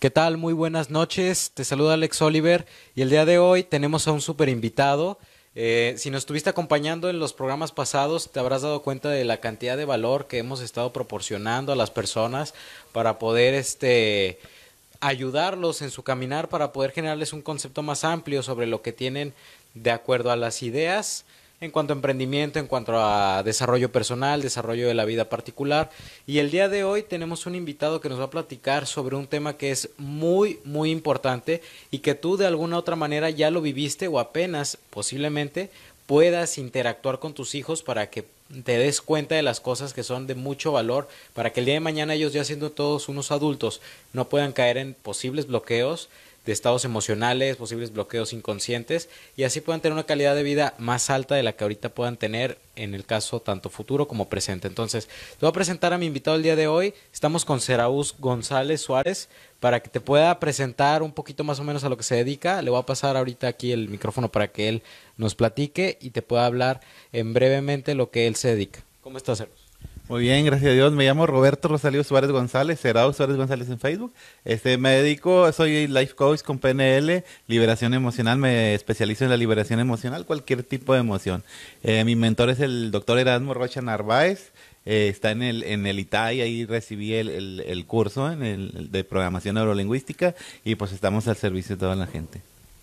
¿Qué tal? Muy buenas noches. Te saluda Alex Oliver y el día de hoy tenemos a un super invitado. Eh, si nos estuviste acompañando en los programas pasados, te habrás dado cuenta de la cantidad de valor que hemos estado proporcionando a las personas para poder este, ayudarlos en su caminar, para poder generarles un concepto más amplio sobre lo que tienen de acuerdo a las ideas, en cuanto a emprendimiento, en cuanto a desarrollo personal, desarrollo de la vida particular. Y el día de hoy tenemos un invitado que nos va a platicar sobre un tema que es muy, muy importante y que tú de alguna otra manera ya lo viviste o apenas posiblemente puedas interactuar con tus hijos para que te des cuenta de las cosas que son de mucho valor, para que el día de mañana ellos ya siendo todos unos adultos no puedan caer en posibles bloqueos de estados emocionales, posibles bloqueos inconscientes y así puedan tener una calidad de vida más alta de la que ahorita puedan tener en el caso tanto futuro como presente. Entonces, te voy a presentar a mi invitado el día de hoy. Estamos con Seraús González Suárez para que te pueda presentar un poquito más o menos a lo que se dedica. Le voy a pasar ahorita aquí el micrófono para que él nos platique y te pueda hablar en brevemente lo que él se dedica. ¿Cómo estás, muy bien, gracias a Dios. Me llamo Roberto Rosalío Suárez González, Serado Suárez González en Facebook. Este, me dedico, soy life coach con PNL, liberación emocional, me especializo en la liberación emocional, cualquier tipo de emoción. Eh, mi mentor es el doctor Erasmo Rocha Narváez, eh, está en el, en el ITAI, ahí recibí el, el curso en el, de programación neurolingüística y pues estamos al servicio de toda la gente.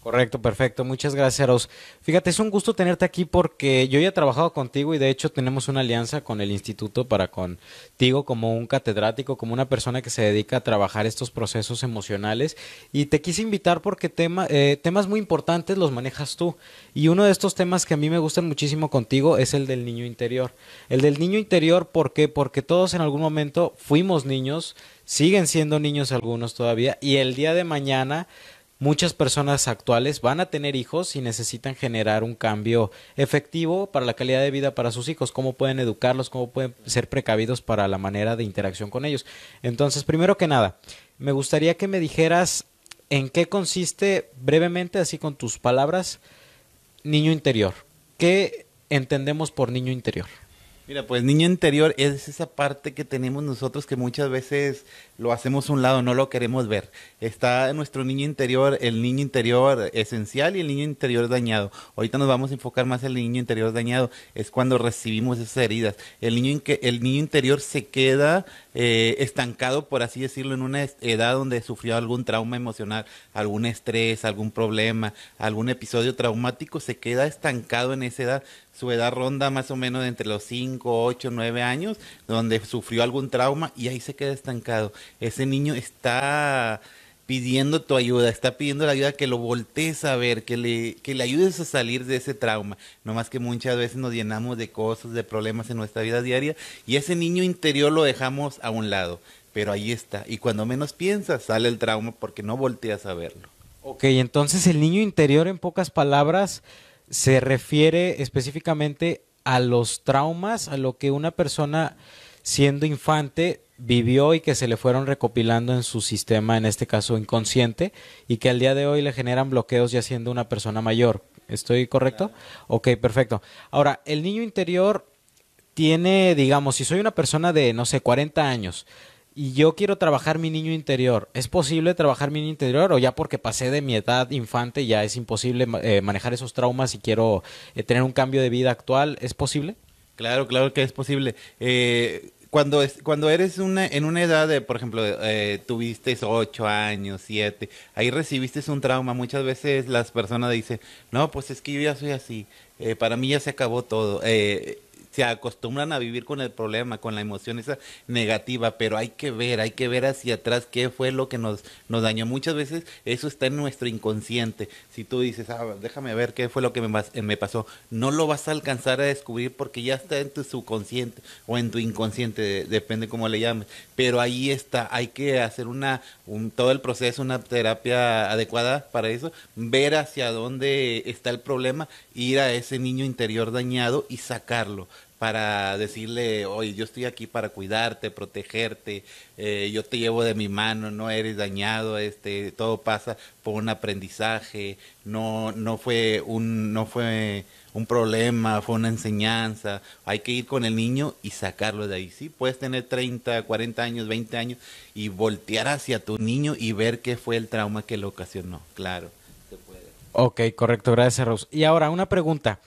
Correcto, perfecto. Muchas gracias, Ros. Fíjate, es un gusto tenerte aquí porque yo ya he trabajado contigo y de hecho tenemos una alianza con el instituto para contigo como un catedrático, como una persona que se dedica a trabajar estos procesos emocionales. Y te quise invitar porque eh, temas muy importantes los manejas tú. Y uno de estos temas que a mí me gustan muchísimo contigo es el del niño interior. El del niño interior, ¿por qué? Porque todos en algún momento fuimos niños, siguen siendo niños algunos todavía, y el día de mañana Muchas personas actuales van a tener hijos y necesitan generar un cambio efectivo para la calidad de vida para sus hijos, cómo pueden educarlos, cómo pueden ser precavidos para la manera de interacción con ellos. Entonces, primero que nada, me gustaría que me dijeras en qué consiste brevemente, así con tus palabras, niño interior. ¿Qué entendemos por niño interior? Mira, pues niño interior es esa parte que tenemos nosotros que muchas veces lo hacemos a un lado, no lo queremos ver. Está nuestro niño interior, el niño interior esencial y el niño interior dañado. Ahorita nos vamos a enfocar más en el niño interior dañado, es cuando recibimos esas heridas. El niño, el niño interior se queda eh, estancado, por así decirlo, en una edad donde sufrió algún trauma emocional, algún estrés, algún problema, algún episodio traumático, se queda estancado en esa edad su edad ronda más o menos entre los 5, 8, 9 años, donde sufrió algún trauma y ahí se queda estancado. Ese niño está pidiendo tu ayuda, está pidiendo la ayuda que lo voltees a ver, que le, le ayudes a salir de ese trauma. No más que muchas veces nos llenamos de cosas, de problemas en nuestra vida diaria y ese niño interior lo dejamos a un lado, pero ahí está. Y cuando menos piensas, sale el trauma porque no volteas a verlo. Ok, entonces el niño interior en pocas palabras se refiere específicamente a los traumas, a lo que una persona siendo infante vivió y que se le fueron recopilando en su sistema, en este caso inconsciente, y que al día de hoy le generan bloqueos ya siendo una persona mayor. ¿Estoy correcto? Ok, perfecto. Ahora, el niño interior tiene, digamos, si soy una persona de, no sé, 40 años, y yo quiero trabajar mi niño interior, ¿es posible trabajar mi niño interior o ya porque pasé de mi edad infante ya es imposible eh, manejar esos traumas y quiero eh, tener un cambio de vida actual? ¿Es posible? Claro, claro que es posible. Eh, cuando, es, cuando eres una, en una edad de, por ejemplo, eh, tuviste 8 años, 7, ahí recibiste un trauma, muchas veces las personas dicen, no, pues es que yo ya soy así, eh, para mí ya se acabó todo. Eh, se acostumbran a vivir con el problema, con la emoción esa negativa, pero hay que ver, hay que ver hacia atrás qué fue lo que nos, nos dañó. Muchas veces eso está en nuestro inconsciente. Si tú dices, ah, déjame ver qué fue lo que eh, me, pasó, no lo vas a alcanzar a descubrir porque ya está en tu subconsciente o en tu inconsciente, depende cómo le llames. Pero ahí está, hay que hacer una, un, todo el proceso, una terapia adecuada para eso, ver hacia dónde está el problema, ir a ese niño interior dañado y sacarlo para decirle, oye, yo estoy aquí para cuidarte, protegerte, eh, yo te llevo de mi mano, no eres dañado, este, todo pasa por un aprendizaje, no, no fue un, no fue un problema, fue una enseñanza, hay que ir con el niño y sacarlo de ahí, sí, puedes tener 30, 40 años, 20 años y voltear hacia tu niño y ver qué fue el trauma que lo ocasionó, claro, se puede. Ok, correcto, gracias Rose. Y ahora una pregunta.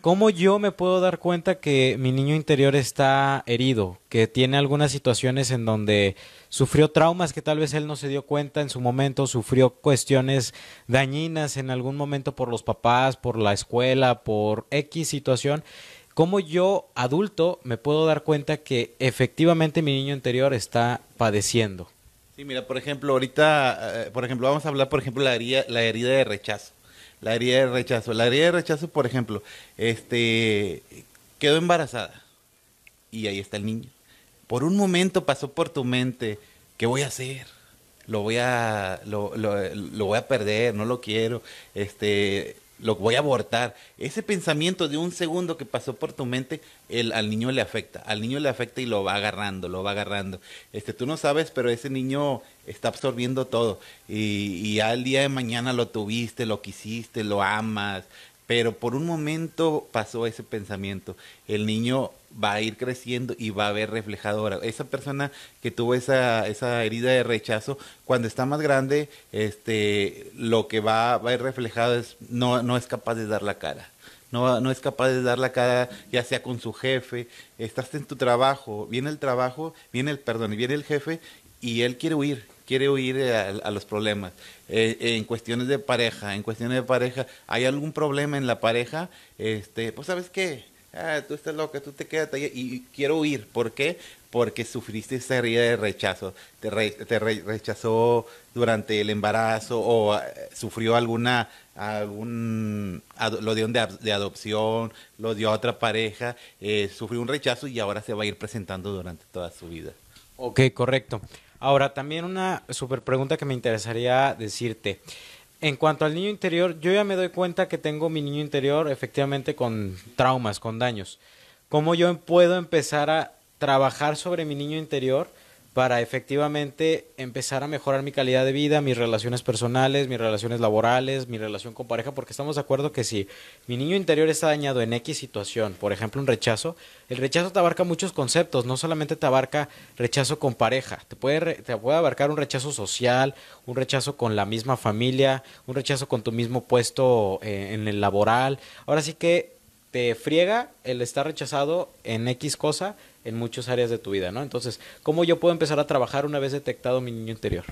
¿Cómo yo me puedo dar cuenta que mi niño interior está herido, que tiene algunas situaciones en donde sufrió traumas que tal vez él no se dio cuenta en su momento, sufrió cuestiones dañinas en algún momento por los papás, por la escuela, por X situación? ¿Cómo yo, adulto, me puedo dar cuenta que efectivamente mi niño interior está padeciendo? Sí, mira, por ejemplo, ahorita, eh, por ejemplo, vamos a hablar, por ejemplo, la la herida de rechazo la herida de rechazo. La herida de rechazo, por ejemplo, este, quedó embarazada y ahí está el niño. Por un momento pasó por tu mente, ¿qué voy a hacer? Lo voy a, lo, lo voy a perder, no lo quiero. Este, lo voy a abortar. Ese pensamiento de un segundo que pasó por tu mente, al niño le afecta, al niño le afecta y lo va agarrando, lo va agarrando. Este, tú no sabes, pero ese niño está absorbiendo todo y, y al día de mañana lo tuviste, lo quisiste, lo amas, pero por un momento pasó ese pensamiento. El niño va a ir creciendo y va a ver reflejado ahora. Esa persona que tuvo esa, esa herida de rechazo, cuando está más grande, este, lo que va, a ir reflejado es no, no es capaz de dar la cara. No, no, es capaz de dar la cara, ya sea con su jefe, estás en tu trabajo, viene el trabajo, viene el, perdón, viene el jefe y él quiere huir quiere huir eh, a, los problemas. Eh, en cuestiones de pareja, en cuestiones de pareja, ¿hay algún problema en la pareja? Este, pues sabes qué, ah, tú estás loca, tú te quedas y, quiero huir. ¿Por qué? Porque sufriste esa herida de rechazo, te, rechazó durante el embarazo o ah, sufrió alguna algún lo dio de, de, adopción, lo dio a otra pareja, eh, sufrió un rechazo y ahora se va a ir presentando durante toda su vida. Ok, correcto. Ahora, también una súper pregunta que me interesaría decirte. En cuanto al niño interior, yo ya me doy cuenta que tengo mi niño interior efectivamente con traumas, con daños. ¿Cómo yo puedo empezar a trabajar sobre mi niño interior para efectivamente empezar a mejorar mi calidad de vida, mis relaciones personales, mis relaciones laborales, mi relación con pareja, porque estamos de acuerdo que si mi niño interior está dañado en X situación, por ejemplo un rechazo, el rechazo te abarca muchos conceptos, no solamente te abarca rechazo con pareja, te puede, te abarcar un rechazo social, un rechazo con la misma familia, un rechazo con tu mismo puesto eh, en el laboral, ahora sí que te friega el estar rechazado en X cosa en muchas áreas de tu vida, ¿no? Entonces, ¿cómo yo puedo empezar a trabajar una vez detectado mi niño interior?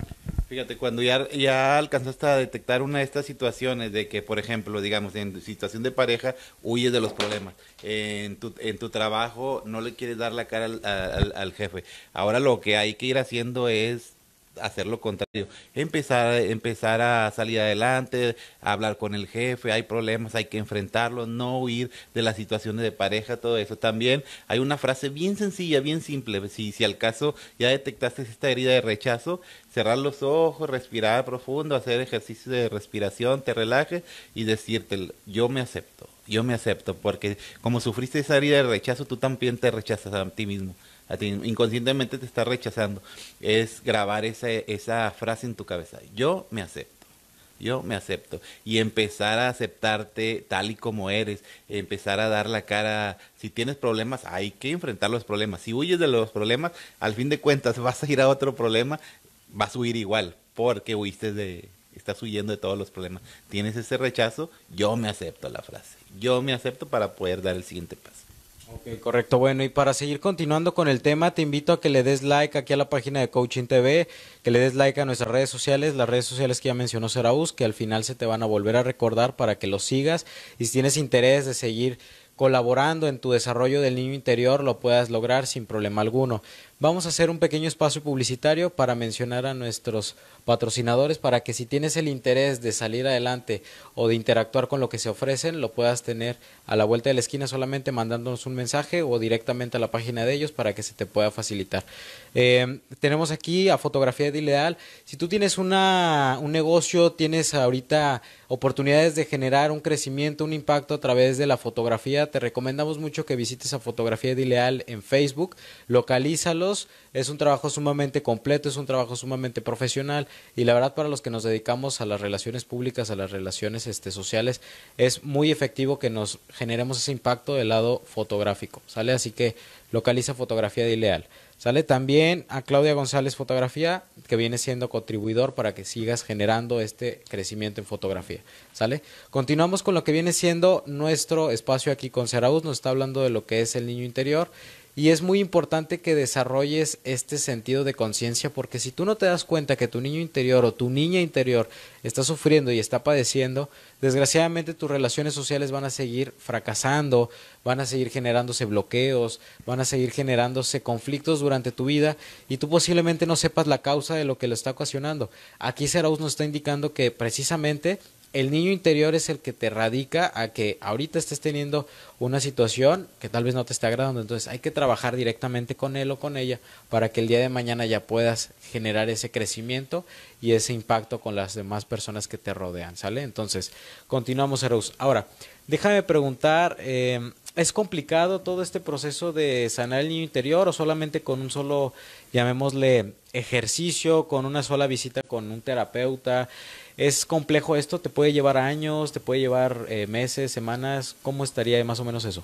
Fíjate, cuando ya, ya alcanzaste a detectar una de estas situaciones de que, por ejemplo, digamos, en situación de pareja, huyes de los problemas. En tu, en tu trabajo no le quieres dar la cara al jefe. Ahora lo que hay que ir haciendo es hacer lo contrario, empezar, empezar a salir adelante, hablar con el jefe, hay problemas, hay que enfrentarlos, no huir de las situaciones de pareja, todo eso también. Hay una frase bien sencilla, bien simple, si, si al caso ya detectaste esta herida de rechazo, cerrar los ojos, respirar profundo, hacer ejercicio de respiración, te relajes y decirte, yo me acepto, yo me acepto, porque como sufriste esa herida de rechazo, tú también te rechazas a ti mismo inconscientemente te está rechazando, es grabar esa frase en tu cabeza. Yo me acepto, yo me acepto. Y empezar a aceptarte tal y como eres, empezar a dar la cara. Si tienes problemas, hay que enfrentar los problemas. Si huyes de los problemas, al fin de cuentas vas a ir a otro problema, vas a huir igual, porque huiste de, estás huyendo de todos los problemas. Tienes ese rechazo, yo me acepto la frase. Yo me acepto para poder dar el siguiente paso. Ok, correcto. Bueno, y para seguir continuando con el tema, te invito a que le des like aquí a la página de Coaching TV, que le des like a nuestras redes sociales, las redes sociales que ya mencionó Seraus, que al final se te van a volver a recordar para que lo sigas. Y si tienes interés de seguir colaborando en tu desarrollo del niño interior, lo puedas lograr sin problema alguno. Vamos a hacer un pequeño espacio publicitario para mencionar a nuestros patrocinadores para que si tienes el interés de salir adelante o de interactuar con lo que se ofrecen, lo puedas tener a la vuelta de la esquina solamente mandándonos un mensaje o directamente a la página de ellos para que se te pueda facilitar. Eh, tenemos aquí a Fotografía Edileal Si tú tienes una, un negocio, tienes ahorita oportunidades de generar un crecimiento, un impacto a través de la fotografía, te recomendamos mucho que visites a Fotografía de en Facebook, localízalo es un trabajo sumamente completo, es un trabajo sumamente profesional y la verdad para los que nos dedicamos a las relaciones públicas, a las relaciones este, sociales, es muy efectivo que nos generemos ese impacto del lado fotográfico, ¿sale? Así que localiza fotografía de ILEAL Sale también a Claudia González Fotografía, que viene siendo contribuidor para que sigas generando este crecimiento en fotografía. ¿Sale? Continuamos con lo que viene siendo nuestro espacio aquí con Saraús. Nos está hablando de lo que es el niño interior y es muy importante que desarrolles este sentido de conciencia porque si tú no te das cuenta que tu niño interior o tu niña interior está sufriendo y está padeciendo, desgraciadamente tus relaciones sociales van a seguir fracasando, van a seguir generándose bloqueos, van a seguir generándose conflictos durante tu vida y tú posiblemente no sepas la causa de lo que lo está ocasionando. Aquí Seraus nos está indicando que precisamente el niño interior es el que te radica a que ahorita estés teniendo una situación que tal vez no te esté agradando. Entonces hay que trabajar directamente con él o con ella para que el día de mañana ya puedas generar ese crecimiento y ese impacto con las demás personas que te rodean, ¿sale? Entonces, continuamos, Eros. Ahora, déjame preguntar, eh, ¿es complicado todo este proceso de sanar el niño interior o solamente con un solo, llamémosle, ejercicio, con una sola visita con un terapeuta? es complejo esto, te puede llevar años, te puede llevar eh, meses, semanas, ¿cómo estaría más o menos eso?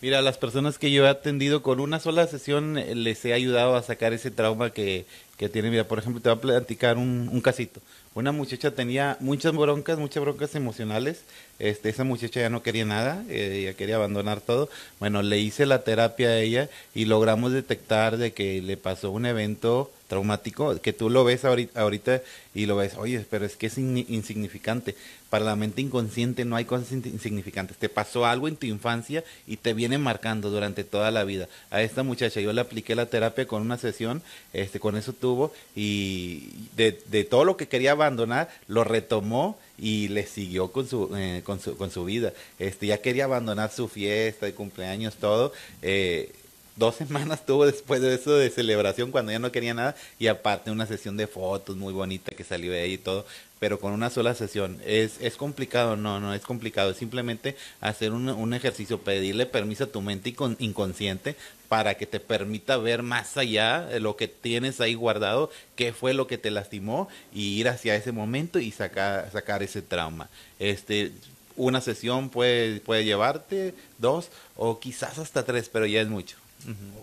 Mira, las personas que yo he atendido con una sola sesión eh, les he ayudado a sacar ese trauma que, que tienen. Mira, por ejemplo, te voy a platicar un, casito. Una muchacha tenía muchas broncas, muchas broncas emocionales. Este, esa muchacha ya no quería nada, eh, ya quería abandonar todo. Bueno, le hice la terapia a ella y logramos detectar de que le pasó un evento traumático, que tú lo ves ahorita, y lo ves, oye, pero es que es insignificante. Para la mente inconsciente no hay cosas insignificantes. Te pasó algo en tu infancia y te viene marcando durante toda la vida. A esta muchacha yo le apliqué la terapia con una sesión, este, con eso tuvo, y de, todo lo que quería abandonar, lo retomó y le siguió con su, eh, con su, con su vida. Este, ya quería abandonar su fiesta de cumpleaños, todo. Eh, dos semanas tuvo después de eso de celebración cuando ya no quería nada y aparte una sesión de fotos muy bonita que salió de ahí y todo, pero con una sola sesión. Es, es complicado, no, no es complicado, es simplemente hacer un, ejercicio, pedirle permiso a tu mente inconsciente para que te permita ver más allá de lo que tienes ahí guardado, qué fue lo que te lastimó y ir hacia ese momento y sacar, sacar ese trauma. Este, una sesión puede, puede llevarte dos o quizás hasta tres, pero ya es mucho.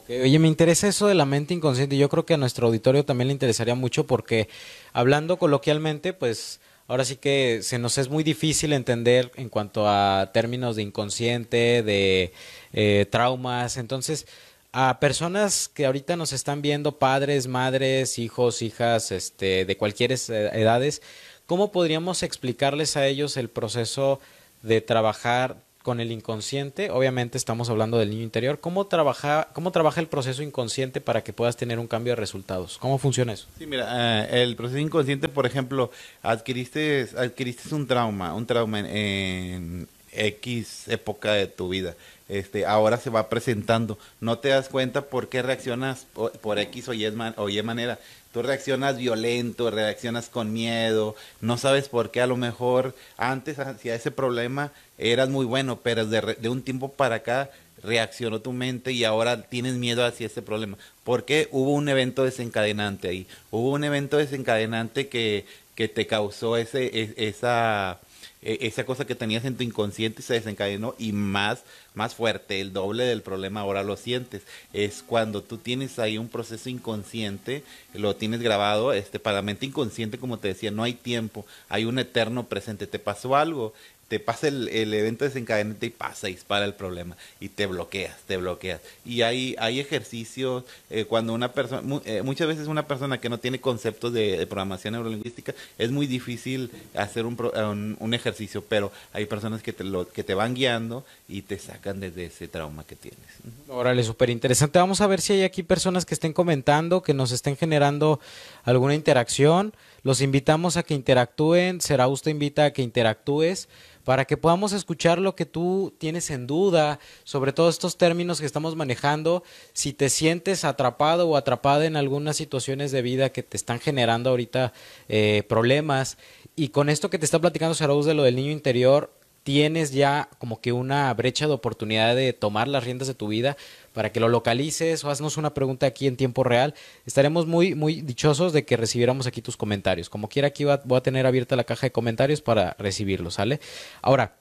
Oye, me interesa eso de la mente inconsciente. Yo creo que a nuestro auditorio también le interesaría mucho porque hablando coloquialmente, pues ahora sí que se nos es muy difícil entender en cuanto a términos de inconsciente, de eh, traumas. Entonces, a personas que ahorita nos están viendo, padres, madres, hijos, hijas, este, de cualquier eh, edades, ¿cómo podríamos explicarles a ellos el proceso de trabajar con el inconsciente, obviamente estamos hablando del niño interior, ¿cómo trabaja, cómo trabaja el proceso inconsciente para que puedas tener un cambio de resultados? ¿Cómo funciona eso? Sí, mira, eh, el proceso inconsciente, por ejemplo, adquiriste, adquiriste un trauma, un trauma en, X época de tu vida. Este, ahora se va presentando. No te das cuenta por qué reaccionas por, X o y, o y manera. Tú reaccionas violento, reaccionas con miedo, no sabes por qué. A lo mejor antes hacia ese problema eras muy bueno, pero de, un tiempo para acá reaccionó tu mente y ahora tienes miedo hacia ese problema. Porque hubo un evento desencadenante ahí. Hubo un evento desencadenante que, que te causó ese, e, esa e-, esa cosa que tenías en tu inconsciente se desencadenó y más, más fuerte, el doble del problema ahora lo sientes. Es cuando tú tienes ahí un proceso inconsciente, lo tienes grabado, este, para la mente inconsciente, como te decía, no hay tiempo, hay un eterno presente, te pasó algo, te pasa el, evento desencadenante y pasa, dispara el problema y te bloqueas, te bloqueas. Y hay, hay ejercicios eh, cuando una persona, eh, muchas veces una persona que no tiene conceptos de, programación neurolingüística es muy difícil hacer un, un, ejercicio, pero hay personas que te, lo, que te van guiando y te sacan desde ese trauma que tienes. Órale, súper interesante. Vamos a ver si hay aquí personas que estén comentando, que nos estén generando alguna interacción. Los invitamos a que interactúen, Será te invita a que interactúes para que podamos escuchar lo que tú tienes en duda sobre todo estos términos que estamos manejando. Si te sientes atrapado o atrapada en algunas situaciones de vida que te están generando ahorita eh, problemas, y con esto que te está platicando Sarauz de lo del niño interior, tienes ya como que una brecha de oportunidad de tomar las riendas de tu vida para que lo localices o haznos una pregunta aquí en tiempo real. Estaremos muy, muy dichosos de que recibiéramos aquí tus comentarios. Como quiera, aquí voy a tener abierta la caja de comentarios para recibirlos, ¿sale? Ahora,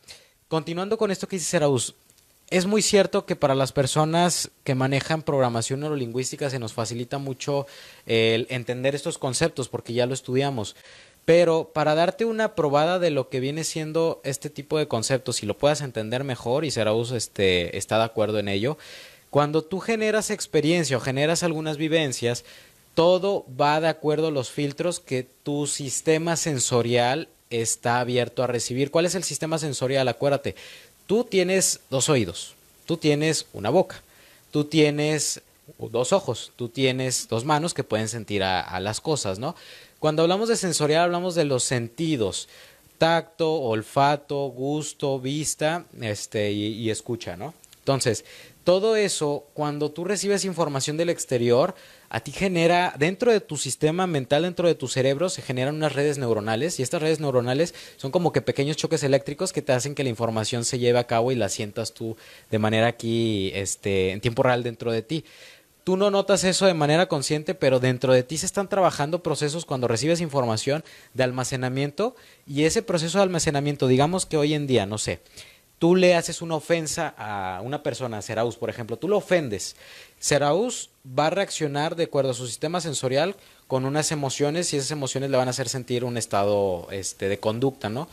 continuando con esto que dice Seraus, es muy cierto que para las personas que manejan programación neurolingüística se nos facilita mucho el entender estos conceptos porque ya lo estudiamos. Pero para darte una probada de lo que viene siendo este tipo de conceptos, y lo puedas entender mejor, y Seraus este, está de acuerdo en ello, cuando tú generas experiencia o generas algunas vivencias, todo va de acuerdo a los filtros que tu sistema sensorial está abierto a recibir. ¿Cuál es el sistema sensorial? Acuérdate, tú tienes dos oídos, tú tienes una boca, tú tienes dos ojos, tú tienes dos manos que pueden sentir a, las cosas, ¿no? Cuando hablamos de sensorial hablamos de los sentidos, tacto, olfato, gusto, vista este, y escucha, ¿no? Entonces, todo eso, cuando tú recibes información del exterior, a ti genera, dentro de tu sistema mental, dentro de tu cerebro, se generan unas redes neuronales y estas redes neuronales son como que pequeños choques eléctricos que te hacen que la información se lleve a cabo y la sientas tú de manera aquí, este, en tiempo real dentro de ti. Tú no notas eso de manera consciente, pero dentro de ti se están trabajando procesos cuando recibes información de almacenamiento y ese proceso de almacenamiento, digamos que hoy en día, no sé, tú le haces una ofensa a una persona, a Seraus, por ejemplo, tú lo ofendes, Seraus va a reaccionar de acuerdo a su sistema sensorial con unas emociones y esas emociones le van a hacer sentir un estado este, de conducta, ¿no?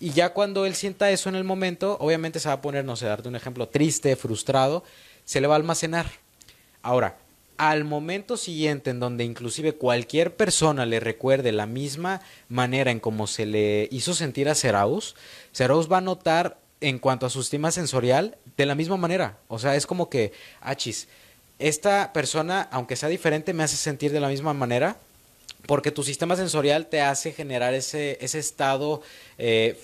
Y ya cuando él sienta eso en el momento, obviamente se va a poner, no sé, darte un ejemplo, triste, frustrado, se le va a almacenar. Ahora, al momento siguiente en donde inclusive cualquier persona le recuerde la misma manera en cómo se le hizo sentir a Seraus, Seraus va a notar en cuanto a su sistema sensorial de la misma manera. O sea, es como que, achis, esta persona, aunque sea diferente, me hace sentir de la misma manera porque tu sistema sensorial te hace generar ese, ese estado eh,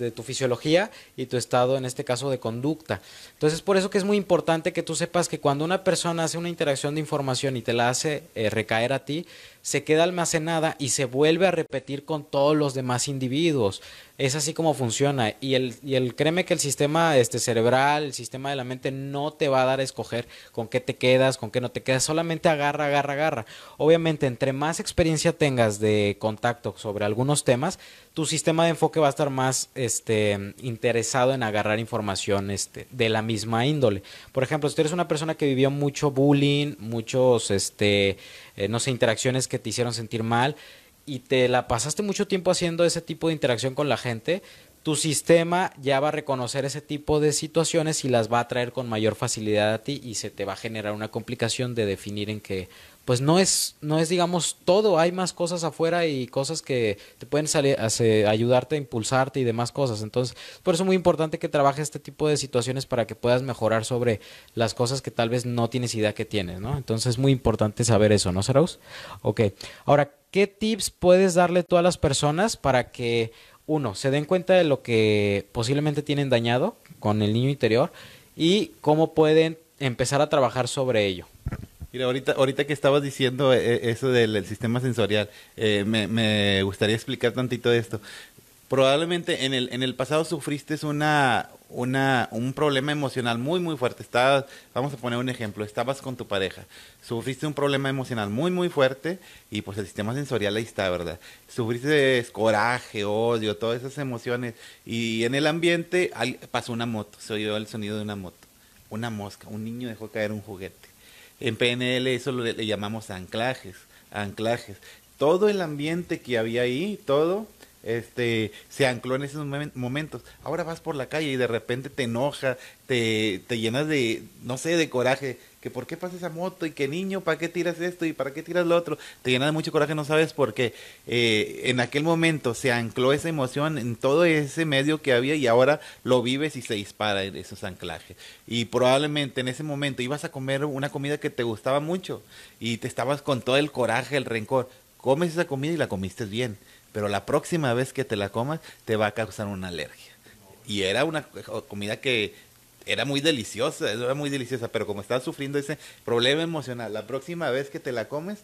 de tu fisiología y tu estado, en este caso, de conducta. Entonces, por eso que es muy importante que tú sepas que cuando una persona hace una interacción de información y te la hace eh, recaer a ti, se queda almacenada y se vuelve a repetir con todos los demás individuos. Es así como funciona. Y el, y el créeme que el sistema este, cerebral, el sistema de la mente, no te va a dar a escoger con qué te quedas, con qué no te quedas. Solamente agarra, agarra, agarra. Obviamente, entre más experiencia tengas de contacto sobre algunos temas, tu sistema de que va a estar más este, interesado en agarrar información este, de la misma índole. Por ejemplo, si tú eres una persona que vivió mucho bullying, muchos, este, eh, no sé, interacciones que te hicieron sentir mal y te la pasaste mucho tiempo haciendo ese tipo de interacción con la gente, tu sistema ya va a reconocer ese tipo de situaciones y las va a traer con mayor facilidad a ti y se te va a generar una complicación de definir en qué pues no es, no es, digamos, todo, hay más cosas afuera y cosas que te pueden salir, a ayudarte, impulsarte y demás cosas. Entonces, por eso es muy importante que trabajes este tipo de situaciones para que puedas mejorar sobre las cosas que tal vez no tienes idea que tienes, ¿no? Entonces, es muy importante saber eso, ¿no, Saraus? Ok. Ahora, ¿qué tips puedes darle tú a las personas para que, uno, se den cuenta de lo que posiblemente tienen dañado con el niño interior y cómo pueden empezar a trabajar sobre ello? Mira, ahorita, ahorita que estabas diciendo eh, eh, eso del, sistema sensorial, eh, me, gustaría explicar tantito esto. Probablemente en el, en el pasado sufriste una, una, un problema emocional muy, muy fuerte. Estabas, vamos a poner un ejemplo, estabas con tu pareja, sufriste un problema emocional muy, muy fuerte y pues el sistema sensorial ahí está, ¿verdad? Sufriste coraje, odio, todas esas emociones y en el ambiente pasó una moto, se oyó el sonido de una moto, una mosca, un niño dejó caer un juguete en PNL eso lo le llamamos anclajes, anclajes. Todo el ambiente que había ahí, todo este, se ancló en esos momentos. Ahora vas por la calle y de repente te enoja, te, llenas de, no sé, de coraje, que por qué pasa esa moto y que niño, ¿para qué tiras esto y para qué tiras lo otro? Te llenas de mucho coraje, no sabes por qué. Eh, en aquel momento se ancló esa emoción en todo ese medio que había y ahora lo vives y se dispara en esos anclajes. Y probablemente en ese momento ibas a comer una comida que te gustaba mucho y te estabas con todo el coraje, el rencor. Comes esa comida y la comiste bien pero la próxima vez que te la comas te va a causar una alergia. Y era una comida que era muy deliciosa, era muy deliciosa, pero como estás sufriendo ese problema emocional, la próxima vez que te la comes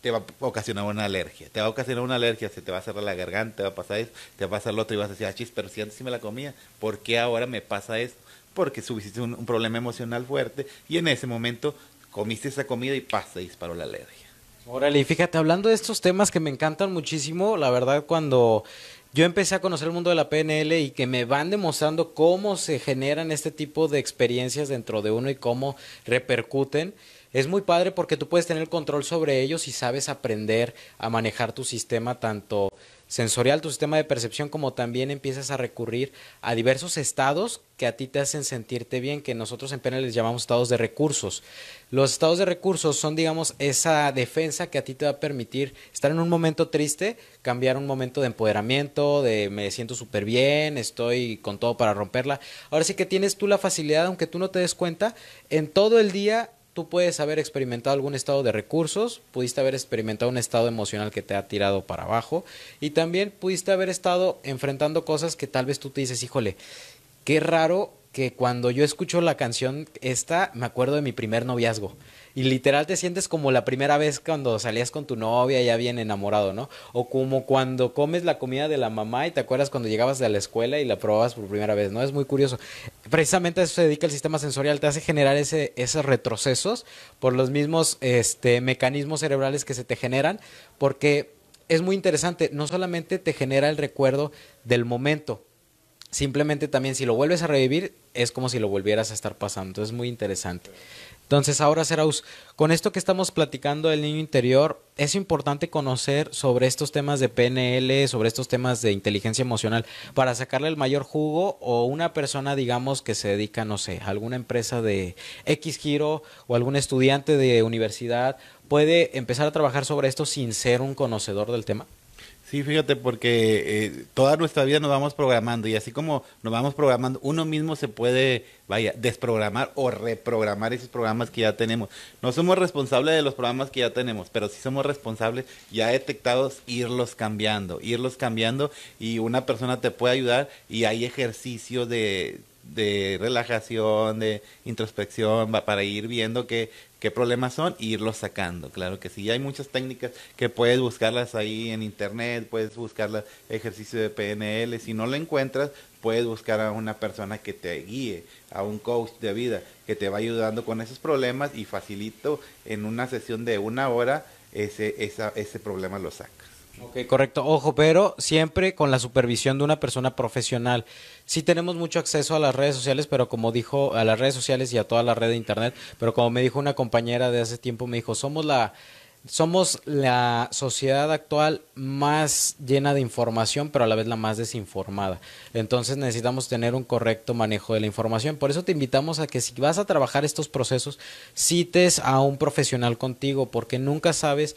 te va a ocasionar una alergia, te va a ocasionar una alergia, se te va a cerrar la garganta, te va a pasar esto, te va a pasar lo otro y vas a decir, ah, chis, pero si antes sí me la comía, ¿por qué ahora me pasa esto? Porque subiste un, un problema emocional fuerte y en ese momento comiste esa comida y pasa, disparó la alergia. Órale, y fíjate, hablando de estos temas que me encantan muchísimo, la verdad cuando yo empecé a conocer el mundo de la PNL y que me van demostrando cómo se generan este tipo de experiencias dentro de uno y cómo repercuten, es muy padre porque tú puedes tener control sobre ellos y sabes aprender a manejar tu sistema tanto sensorial, tu sistema de percepción, como también empiezas a recurrir a diversos estados que a ti te hacen sentirte bien, que nosotros en PNL les llamamos estados de recursos. Los estados de recursos son, digamos, esa defensa que a ti te va a permitir estar en un momento triste, cambiar un momento de empoderamiento, de me siento súper bien, estoy con todo para romperla. Ahora sí que tienes tú la facilidad, aunque tú no te des cuenta, en todo el día tú puedes haber experimentado algún estado de recursos, pudiste haber experimentado un estado emocional que te ha tirado para abajo y también pudiste haber estado enfrentando cosas que tal vez tú te dices, híjole, qué raro que cuando yo escucho la canción esta me acuerdo de mi primer noviazgo. Y literal te sientes como la primera vez cuando salías con tu novia ya bien enamorado, ¿no? O como cuando comes la comida de la mamá y te acuerdas cuando llegabas de la escuela y la probabas por primera vez, ¿no? Es muy curioso. Precisamente a eso se dedica el sistema sensorial, te hace generar ese, esos retrocesos por los mismos este, mecanismos cerebrales que se te generan, porque es muy interesante, no solamente te genera el recuerdo del momento, simplemente también si lo vuelves a revivir es como si lo volvieras a estar pasando, es muy interesante. Entonces, ahora Seraus, con esto que estamos platicando del niño interior, es importante conocer sobre estos temas de PNL, sobre estos temas de inteligencia emocional, para sacarle el mayor jugo o una persona, digamos, que se dedica, no sé, a alguna empresa de X giro o algún estudiante de universidad, puede empezar a trabajar sobre esto sin ser un conocedor del tema. Sí, fíjate, porque eh, toda nuestra vida nos vamos programando y así como nos vamos programando, uno mismo se puede, vaya, desprogramar o reprogramar esos programas que ya tenemos. No somos responsables de los programas que ya tenemos, pero sí somos responsables ya detectados, irlos cambiando, irlos cambiando y una persona te puede ayudar y hay ejercicio de de relajación, de introspección, para ir viendo qué, problemas son e irlos sacando. Claro que sí, hay muchas técnicas que puedes buscarlas ahí en internet, puedes buscar ejercicio de PNL, si no lo encuentras, puedes buscar a una persona que te guíe, a un coach de vida que te va ayudando con esos problemas y facilito en una sesión de una hora ese, ese problema lo sacas. Ok, correcto. Ojo, pero siempre con la supervisión de una persona profesional. Sí tenemos mucho acceso a las redes sociales, pero como dijo, a las redes sociales y a toda la red de internet, pero como me dijo una compañera de hace tiempo, me dijo, somos la, somos la sociedad actual más llena de información, pero a la vez la más desinformada. Entonces necesitamos tener un correcto manejo de la información. Por eso te invitamos a que si vas a trabajar estos procesos, cites a un profesional contigo, porque nunca sabes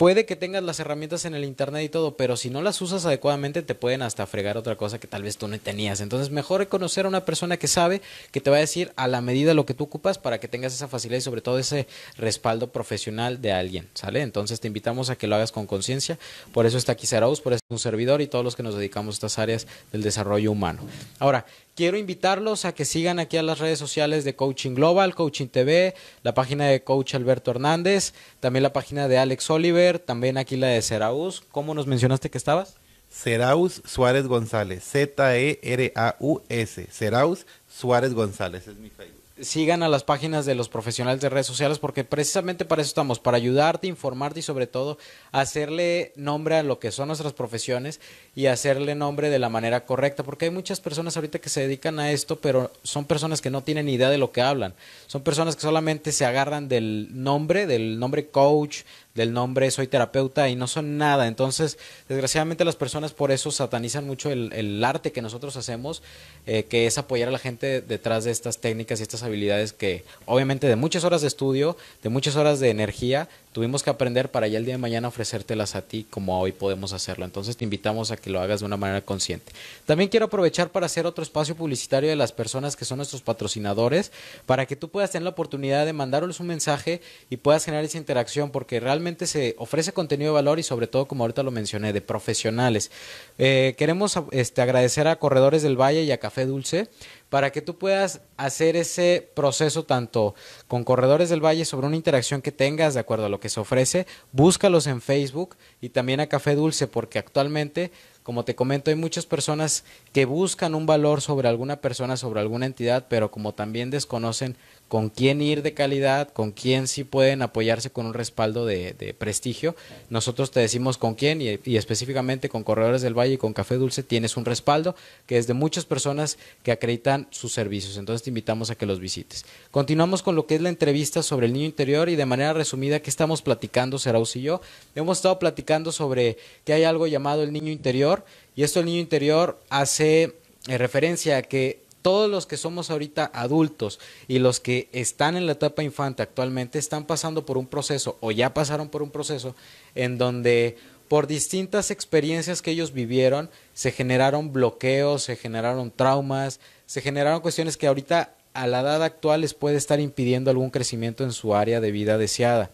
puede que tengas las herramientas en el internet y todo, pero si no las usas adecuadamente te pueden hasta fregar otra cosa que tal vez tú no tenías. Entonces, mejor conocer a una persona que sabe, que te va a decir a la medida lo que tú ocupas para que tengas esa facilidad y sobre todo ese respaldo profesional de alguien, ¿sale? Entonces, te invitamos a que lo hagas con conciencia. Por eso está aquí Saraus, por eso es un servidor y todos los que nos dedicamos a estas áreas del desarrollo humano. Ahora, quiero invitarlos a que sigan aquí a las redes sociales de Coaching Global, Coaching TV, la página de Coach Alberto Hernández, también la página de Alex Oliver también aquí la de Seraus. ¿Cómo nos mencionaste que estabas? Seraus Suárez González, Z-E-R-A-U-S, Seraus Suárez González, es mi Facebook. Sigan a las páginas de los profesionales de redes sociales porque precisamente para eso estamos, para ayudarte, informarte y sobre todo hacerle nombre a lo que son nuestras profesiones y hacerle nombre de la manera correcta, porque hay muchas personas ahorita que se dedican a esto, pero son personas que no tienen idea de lo que hablan, son personas que solamente se agarran del nombre, del nombre coach, del nombre soy terapeuta y no son nada. Entonces, desgraciadamente las personas por eso satanizan mucho el, arte que nosotros hacemos, eh, que es apoyar a la gente detrás de estas técnicas y estas habilidades que obviamente de muchas horas de estudio, de muchas horas de energía, tuvimos que aprender para ya el día de mañana ofrecértelas a ti como hoy podemos hacerlo. Entonces te invitamos a que lo hagas de una manera consciente. También quiero aprovechar para hacer otro espacio publicitario de las personas que son nuestros patrocinadores para que tú puedas tener la oportunidad de mandarles un mensaje y puedas generar esa interacción porque realmente se ofrece contenido de valor y sobre todo, como ahorita lo mencioné, de profesionales. Eh, queremos este, agradecer a Corredores del Valle y a Café Dulce para que tú puedas hacer ese proceso tanto con Corredores del Valle sobre una interacción que tengas de acuerdo a lo que se ofrece. Búscalos en Facebook y también a Café Dulce porque actualmente, como te comento, hay muchas personas que buscan un valor sobre alguna persona, sobre alguna entidad, pero como también desconocen con quién ir de calidad, con quién sí pueden apoyarse con un respaldo de, prestigio. Nosotros te decimos con quién y, específicamente con Corredores del Valle y con Café Dulce tienes un respaldo que es de muchas personas que acreditan sus servicios. Entonces te invitamos a que los visites. Continuamos con lo que es la entrevista sobre el niño interior y de manera resumida, ¿qué estamos platicando Seraus y yo? Hemos estado platicando sobre que hay algo llamado el niño interior y esto el niño interior hace eh, referencia a que todos los que somos ahorita adultos y los que están en la etapa infante actualmente están pasando por un proceso o ya pasaron por un proceso en donde por distintas experiencias que ellos vivieron se generaron bloqueos, se generaron traumas, se generaron cuestiones que ahorita a la edad actual les puede estar impidiendo algún crecimiento en su área de vida deseada.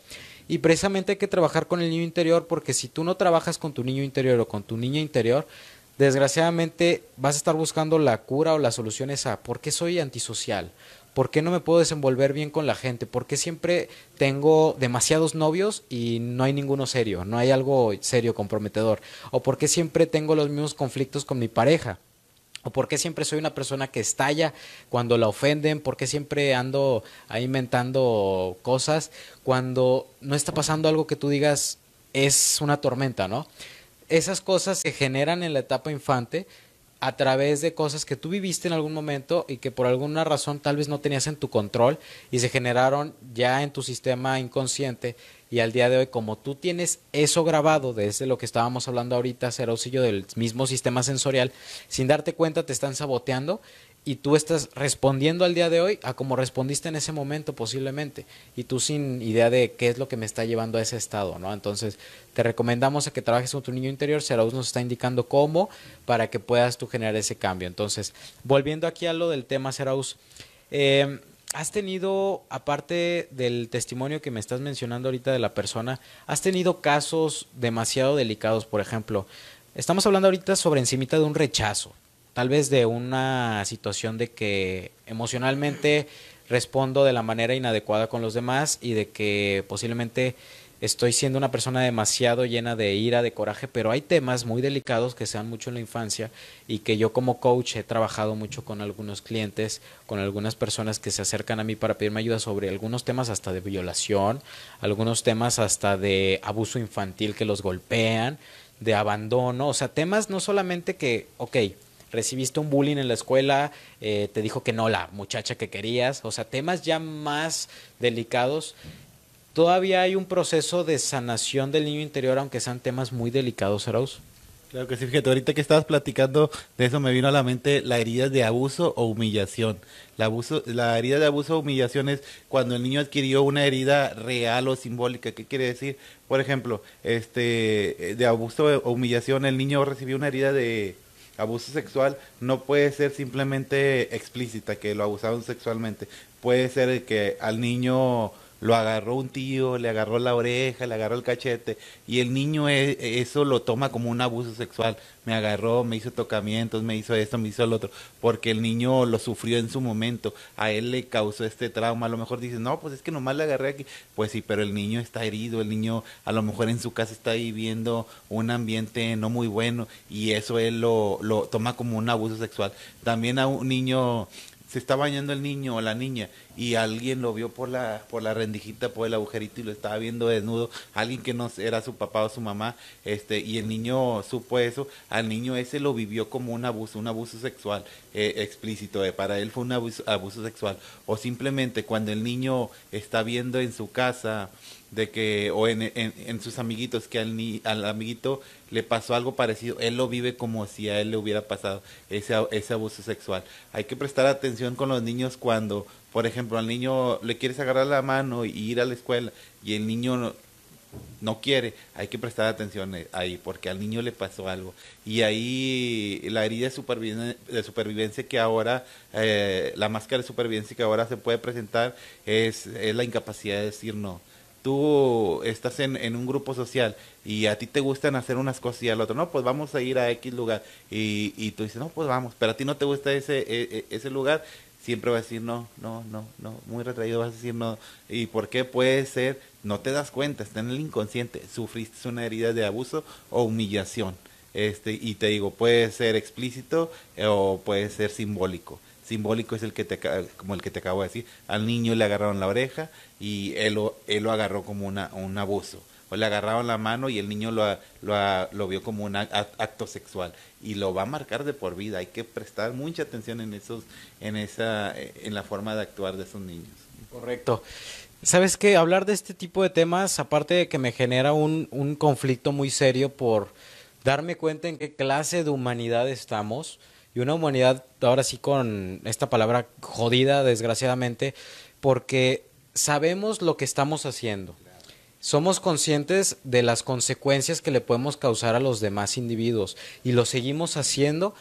Y precisamente hay que trabajar con el niño interior porque si tú no trabajas con tu niño interior o con tu niña interior, desgraciadamente vas a estar buscando la cura o la solución esa, ah, ¿por qué soy antisocial? ¿Por qué no me puedo desenvolver bien con la gente? ¿Por qué siempre tengo demasiados novios y no hay ninguno serio? No hay algo serio, comprometedor. ¿O por qué siempre tengo los mismos conflictos con mi pareja? ¿O por qué siempre soy una persona que estalla cuando la ofenden? ¿Por qué siempre ando ahí inventando cosas cuando no está pasando algo que tú digas es una tormenta, ¿no? esas cosas se generan en la etapa infante a través de cosas que tú viviste en algún momento y que por alguna razón tal vez no tenías en tu control y se generaron ya en tu sistema inconsciente y al día de hoy como tú tienes eso grabado desde lo que estábamos hablando ahorita, Ceraucillo, del mismo sistema sensorial, sin darte cuenta te están saboteando y tú estás respondiendo al día de hoy a como respondiste en ese momento posiblemente y tú sin idea de qué es lo que me está llevando a ese estado, ¿no? Entonces, te recomendamos que trabajes con tu niño interior, Seraus nos está indicando cómo para que puedas tú generar ese cambio. Entonces, volviendo aquí a lo del tema Seraus, em, ¿has tenido, aparte del testimonio que me estás mencionando ahorita de la persona, has tenido casos demasiado delicados, por ejemplo, estamos hablando ahorita sobre encimita de un rechazo, tal vez de una situación de que emocionalmente respondo de la manera inadecuada con los demás y de que posiblemente estoy siendo una persona demasiado llena de ira, de coraje, pero hay temas muy delicados que se dan mucho en la infancia y que yo como coach he trabajado mucho con algunos clientes, con algunas personas que se acercan a mí para pedirme ayuda sobre algunos temas hasta de violación, algunos temas hasta de abuso infantil que los golpean, de abandono, o sea, temas no solamente que, ok, recibiste un bullying en la escuela, eh, te dijo que no la muchacha que querías, o sea, temas ya más delicados. Todavía hay un proceso de sanación del niño interior, aunque sean temas muy delicados, Arauz. Claro que sí, fíjate, ahorita que estabas platicando de eso me vino a la mente la herida de abuso o humillación. La, abuso, la herida de abuso o humillación es cuando el niño adquirió una herida real o simbólica. ¿Qué quiere decir? Por ejemplo, este, de abuso o humillación el niño recibió una herida de, abuso sexual no puede ser simplemente explícita, que lo abusaron sexualmente. Puede ser que al niño lo agarró un tío, le agarró la oreja, le agarró el cachete, y el niño e, eso lo toma como un abuso sexual, me agarró, me hizo tocamientos, me hizo esto, me hizo el otro, porque el niño lo sufrió en su momento, a él le causó este trauma, a lo mejor dice, no, pues es que nomás le agarré aquí, pues sí, pero el niño está herido, el niño a lo mejor en su casa está viviendo un ambiente no muy bueno, y eso él lo, lo toma como un abuso sexual. También a un niño, se está bañando el niño o la niña, y alguien lo vio por la, por la rendijita, por el agujerito y lo estaba viendo desnudo, alguien que no era su papá o su mamá, este, y el niño supo eso, al niño ese lo vivió como un abuso, un abuso sexual eh, explícito, eh, para él fue un abuso, sexual, o simplemente cuando el niño está viendo en su casa, de que o en, en, sus amiguitos que al, ni, al amiguito le pasó algo parecido, él lo vive como si a él le hubiera pasado ese abuso sexual. Hay que prestar atención con los niños cuando por ejemplo, al niño le quieres agarrar la mano y ir a la escuela y el niño no, quiere, hay que prestar atención e, ahí, porque al niño le pasó algo. Y ahí la herida de supervivencia, de supervivencia que ahora, eh, la máscara de supervivencia que ahora se puede presentar es, es la incapacidad de decir no. Tú estás en, un grupo social y a ti te gustan hacer unas cosas y al otro, no, pues vamos a ir a X lugar. Y, y tú dices, no, pues vamos, pero a ti no te gusta ese, e, e, ese lugar siempre va a decir no, no, no, no, muy retraído vas a decir no. ¿Y por qué puede ser? No te das cuenta, está en el inconsciente, sufriste una herida de abuso o humillación. Este, y te digo, puede ser explícito eh, o puede ser simbólico. Simbólico es el que te, como el que te acabo de decir, al niño le agarraron la oreja y él, él lo agarró como una, un abuso o le agarraron la mano y el niño lo, lo, lo vio como un acto sexual y lo va a marcar de por vida. Hay que prestar mucha atención en esos, en esa, en la forma de actuar de esos niños. Correcto. Sabes que hablar de este tipo de temas, aparte de que me genera un, un conflicto muy serio por darme cuenta en qué clase de humanidad estamos, y una humanidad ahora sí con esta palabra jodida, desgraciadamente, porque sabemos lo que estamos haciendo somos conscientes de las consecuencias que le podemos causar a los demás individuos y lo seguimos haciendo.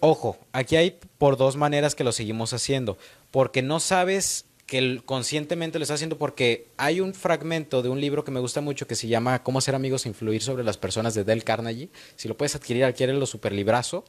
Ojo, aquí hay por dos maneras que lo seguimos haciendo, porque no sabes que conscientemente lo está haciendo porque hay un fragmento de un libro que me gusta mucho que se llama Cómo hacer amigos e influir sobre las personas de Del Carnegie. Si lo puedes adquirir, super superlibrazo.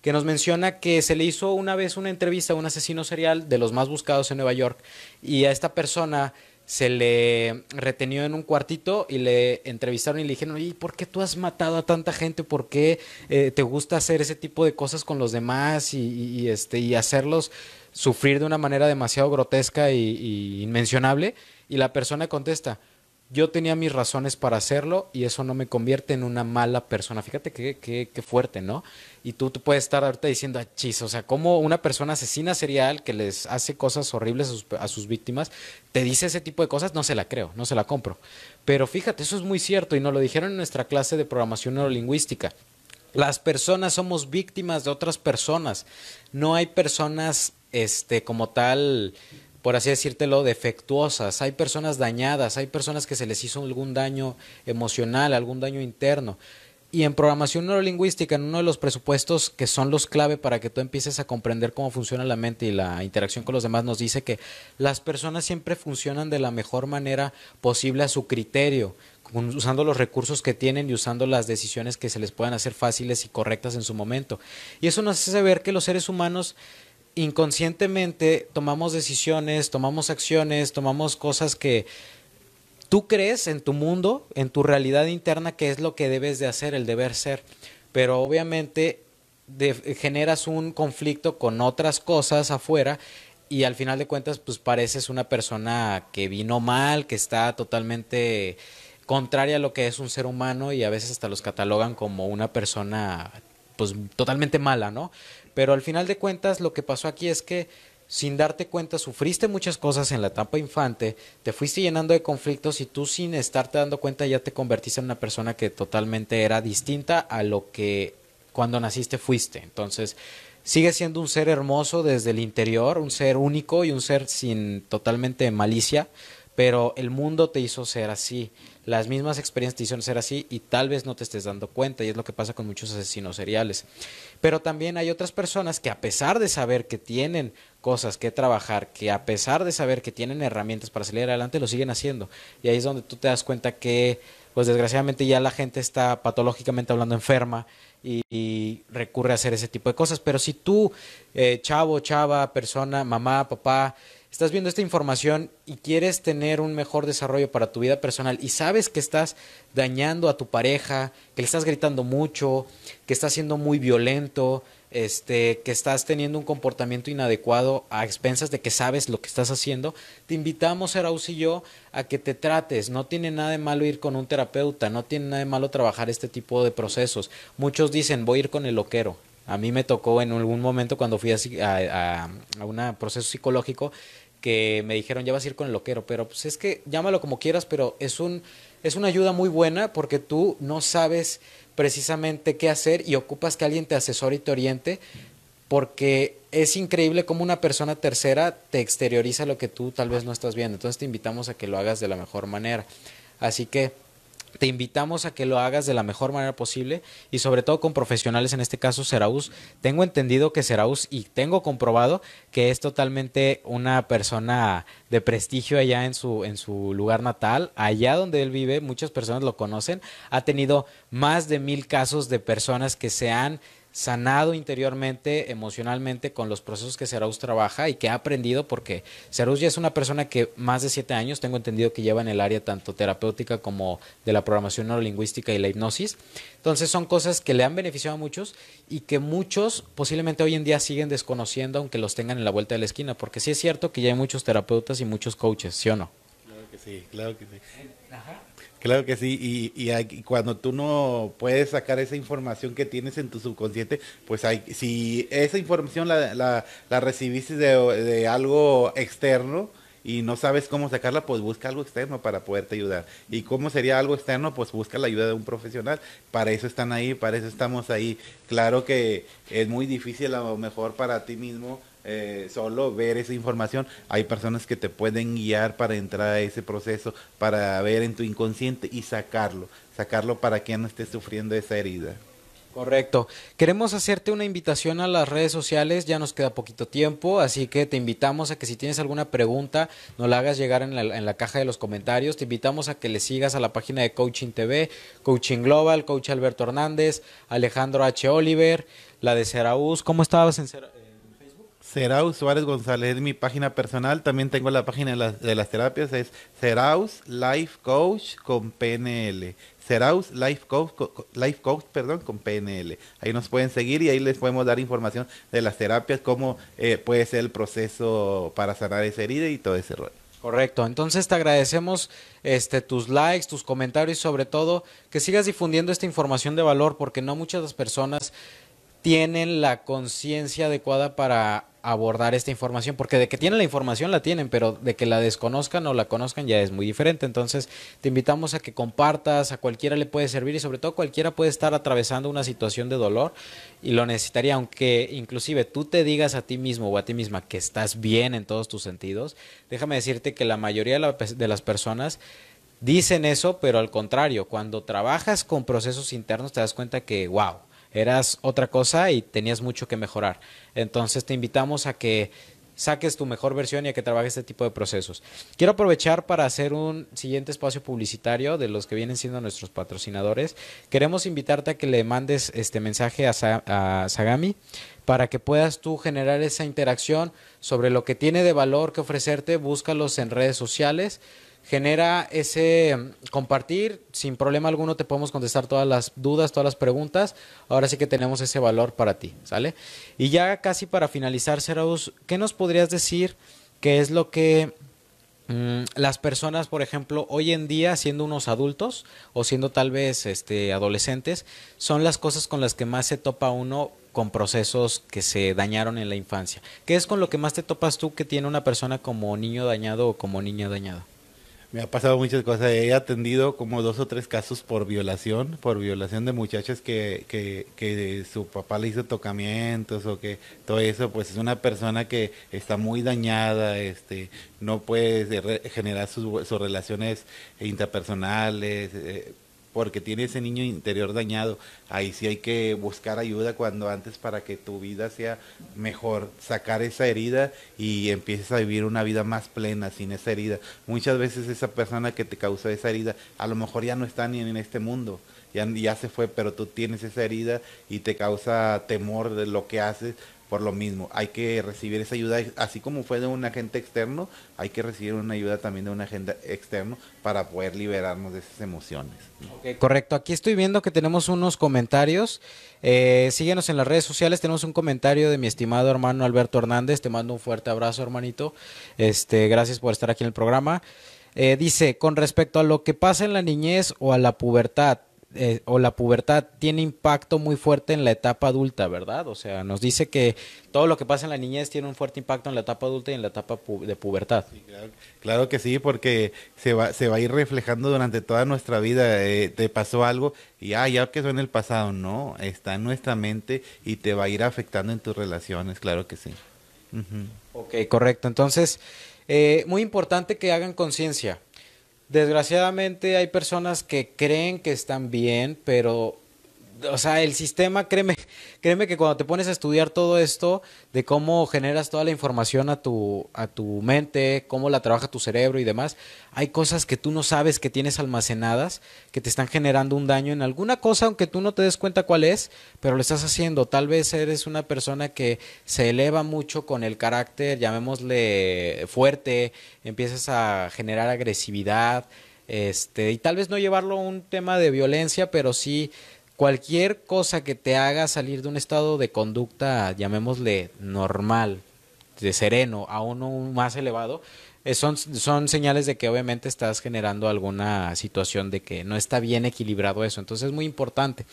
Que nos menciona que se le hizo una vez una entrevista a un asesino serial de los más buscados en Nueva York y a esta persona se le retenió en un cuartito y le entrevistaron y le dijeron, ¿y ¿por qué tú has matado a tanta gente? ¿Por qué eh, te gusta hacer ese tipo de cosas con los demás y, y este, hacerlos sufrir de una manera demasiado grotesca e inmencionable? Y la persona contesta, yo tenía mis razones para hacerlo y eso no me convierte en una mala persona. Fíjate qué qué qué fuerte, ¿no? Y tú, tú puedes estar ahorita diciendo, ah, chis, o sea, como una persona asesina serial que les hace cosas horribles a sus, víctimas, te dice ese tipo de cosas, no se la creo, no se la compro. Pero fíjate, eso es muy cierto y nos lo dijeron en nuestra clase de programación neurolingüística. Las personas somos víctimas de otras personas. No hay personas, este, como tal por así decírtelo, defectuosas, hay personas dañadas, hay personas que se les hizo algún daño emocional, algún daño interno. Y en programación neurolingüística, en uno de los presupuestos que son los clave para que tú empieces a comprender cómo funciona la mente y la interacción con los demás, nos dice que las personas siempre funcionan de la mejor manera posible a su criterio, usando los recursos que tienen y usando las decisiones que se les puedan hacer fáciles y correctas en su momento. Y eso nos hace ver que los seres humanos inconscientemente tomamos decisiones, tomamos acciones, tomamos cosas que tú crees en tu mundo, en tu realidad interna, que es lo que debes de hacer, el deber ser. Pero obviamente generas un conflicto con otras cosas afuera y al final de cuentas pues pareces una persona que vino mal, que está totalmente contraria a lo que es un ser humano y a veces hasta los catalogan como una persona pues totalmente mala, ¿no? Pero al final de cuentas, lo que pasó aquí es que sin darte cuenta sufriste muchas cosas en la etapa infante, te fuiste llenando de conflictos y tú sin estarte dando cuenta ya te convertiste en una persona que totalmente era distinta a lo que cuando naciste fuiste. Entonces, sigues siendo un ser hermoso desde el interior, un ser único y un ser sin totalmente malicia, pero el mundo te hizo ser así, las mismas experiencias te hicieron ser así y tal vez no te estés dando cuenta y es lo que pasa con muchos asesinos seriales. Pero también hay otras personas que a pesar de saber que tienen cosas que trabajar, que a pesar de saber que tienen herramientas para salir adelante, lo siguen haciendo. Y ahí es donde tú te das cuenta que, pues desgraciadamente ya la gente está patológicamente hablando enferma y, recurre a hacer ese tipo de cosas. Pero si tú, eh, chavo, chava, persona, mamá, papá, estás viendo esta información y quieres tener un mejor desarrollo para tu vida personal y sabes que estás dañando a tu pareja, que le estás gritando mucho, que estás siendo muy violento, este, que estás teniendo un comportamiento inadecuado a expensas de que sabes lo que estás haciendo, te invitamos, Eraus y yo, a que te trates. No tiene nada de malo ir con un terapeuta, no tiene nada de malo trabajar este tipo de procesos. Muchos dicen, voy a ir con el loquero. A mí me tocó en algún momento cuando fui a, a un proceso psicológico que me dijeron, ya vas a ir con el loquero, pero pues es que llámalo como quieras, pero es, un, es una ayuda muy buena porque tú no sabes precisamente qué hacer y ocupas que alguien te asesore y te oriente porque es increíble cómo una persona tercera te exterioriza lo que tú tal vez no estás viendo. Entonces te invitamos a que lo hagas de la mejor manera. Así que te invitamos a que lo hagas de la mejor manera posible y sobre todo con profesionales, en este caso Seraus. Tengo entendido que Seraus y tengo comprobado que es totalmente una persona de prestigio allá en su, en su lugar natal, allá donde él vive, muchas personas lo conocen, ha tenido más de mil casos de personas que se han sanado interiormente, emocionalmente, con los procesos que Serous trabaja y que ha aprendido, porque Serus ya es una persona que más de siete años, tengo entendido que lleva en el área tanto terapéutica como de la programación neurolingüística y la hipnosis. Entonces son cosas que le han beneficiado a muchos y que muchos posiblemente hoy en día siguen desconociendo, aunque los tengan en la vuelta de la esquina, porque sí es cierto que ya hay muchos terapeutas y muchos coaches, ¿sí o no? Claro que sí, claro que sí. Ajá. Claro que sí, y, y, cuando tú no puedes sacar esa información que tienes en tu subconsciente, pues hay, si esa información la, la, recibiste de, de, algo externo y no sabes cómo sacarla, pues busca algo externo para poderte ayudar. ¿Y cómo sería algo externo? Pues busca la ayuda de un profesional. Para eso están ahí, para eso estamos ahí. Claro que es muy difícil a lo mejor para ti mismo eh, solo ver esa información. Hay personas que te pueden guiar para entrar a ese proceso, para ver en tu inconsciente y sacarlo, sacarlo para que no estés sufriendo esa herida. Correcto. Queremos hacerte una invitación a las redes sociales, ya nos queda poquito tiempo, así que te invitamos a que si tienes alguna pregunta, nos la hagas llegar en la, en la, caja de los comentarios. Te invitamos a que le sigas a la página de Coaching TV, Coaching Global, Coach Alberto Hernández, Alejandro H. Oliver, la de Seraús. ¿Cómo estabas en Seraús? Seraus Suárez González mi página personal. También tengo la página de las, terapias. Es Seraus Life Coach con PNL. Seraus Life Coach, Life Coach perdón, con PNL. Ahí nos pueden seguir y ahí les podemos dar información de las terapias, cómo eh, puede ser el proceso para sanar esa herida y todo ese rol. Correcto. Entonces te agradecemos este, tus likes, tus comentarios y sobre todo que sigas difundiendo esta información de valor porque no muchas personas tienen la conciencia adecuada para abordar esta información, porque de que tienen la información la tienen, pero de que la desconozcan o la conozcan ya es muy diferente. Entonces, te invitamos a que compartas, a cualquiera le puede servir y sobre todo cualquiera puede estar atravesando una situación de dolor y lo necesitaría, aunque inclusive tú te digas a ti mismo o a ti misma que estás bien en todos tus sentidos, déjame decirte que la mayoría de las personas dicen eso, pero al contrario, cuando trabajas con procesos internos te das cuenta que, wow, eras otra cosa y tenías mucho que mejorar. Entonces te invitamos a que saques tu mejor versión y a que trabajes este tipo de procesos. Quiero aprovechar para hacer un siguiente espacio publicitario de los que vienen siendo nuestros patrocinadores. Queremos invitarte a que le mandes este mensaje a, Sagami para que puedas tú generar esa interacción sobre lo que tiene de valor que ofrecerte. Búscalos en redes sociales genera ese mm, compartir. Sin problema alguno te podemos contestar todas las dudas, todas las preguntas. Ahora sí que tenemos ese valor para ti, ¿sale? Y ya casi para finalizar, Seraus, ¿qué nos podrías decir que es lo que mm, las personas, por ejemplo, hoy en día, siendo unos adultos o siendo tal vez este, adolescentes, son las cosas con las que más se topa uno con procesos que se dañaron en la infancia? ¿Qué es con lo que más te topas tú que tiene una persona como niño dañado o como niña dañada? me ha pasado muchas cosas. He atendido como dos o tres casos por violación, por violación de muchachas que, que, su papá le hizo tocamientos o que todo eso, pues es una persona que está muy dañada, este, no puede generar sus, relaciones interpersonales, eh, porque tiene ese niño interior dañado. Ahí sí hay que buscar ayuda cuando antes para que tu vida sea mejor, sacar esa herida y empieces a vivir una vida más plena sin esa herida. Muchas veces esa persona que te causó esa herida a lo mejor ya no está ni en este mundo. Ya, ya se fue, pero tú tienes esa herida y te causa temor de lo que haces, por lo mismo, hay que recibir esa ayuda, así como fue de un agente externo, hay que recibir una ayuda también de un agente externo para poder liberarnos de esas emociones. correcto, aquí estoy viendo que tenemos unos comentarios, eh, síguenos en las redes sociales, tenemos un comentario de mi estimado hermano Alberto Hernández, te mando un fuerte abrazo hermanito, este, gracias por estar aquí en el programa. Eh, dice, con respecto a lo que pasa en la niñez o a la pubertad, eh, o la pubertad tiene impacto muy fuerte en la etapa adulta, ¿verdad? O sea, nos dice que todo lo que pasa en la niñez tiene un fuerte impacto en la etapa adulta y en la etapa de pubertad. claro, que sí, porque se va, se va a ir reflejando durante toda nuestra vida. Eh, te pasó algo y ah, ya que eso en el pasado, no, está en nuestra mente y te va a ir afectando en tus relaciones, claro que sí. Ok, correcto. Entonces, eh, muy importante que hagan conciencia Desgraciadamente hay personas que creen que están bien, pero o sea, el sistema, créeme, créeme que cuando te pones a estudiar todo esto, de cómo generas toda la información a tu, a tu mente, cómo la trabaja tu cerebro y demás, hay cosas que tú no sabes que tienes almacenadas, que te están generando un daño en alguna cosa, aunque tú no te des cuenta cuál es, pero lo estás haciendo. Tal vez eres una persona que se eleva mucho con el carácter, llamémosle fuerte, empiezas a generar agresividad. Este, y tal vez no llevarlo a un tema de violencia, pero sí cualquier cosa que te haga salir de un estado de conducta, llamémosle normal, de sereno, a uno más elevado, eh, son, son señales de que obviamente estás generando alguna situación de que no está bien equilibrado eso. Entonces es muy importante.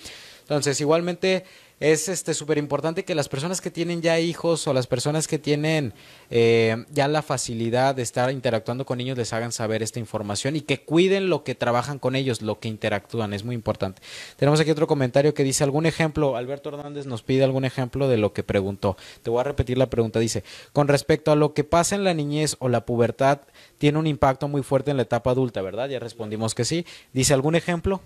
Entonces, igualmente es este súper importante que las personas que tienen ya hijos o las personas que tienen eh, ya la facilidad de estar interactuando con niños les hagan saber esta información y que cuiden lo que trabajan con ellos, lo que interactúan, es muy importante. Tenemos aquí otro comentario que dice algún ejemplo, Alberto Hernández nos pide algún ejemplo de lo que preguntó. Te voy a repetir la pregunta, dice, con respecto a lo que pasa en la niñez o la pubertad, tiene un impacto muy fuerte en la etapa adulta, ¿verdad? Ya respondimos que sí. Dice algún ejemplo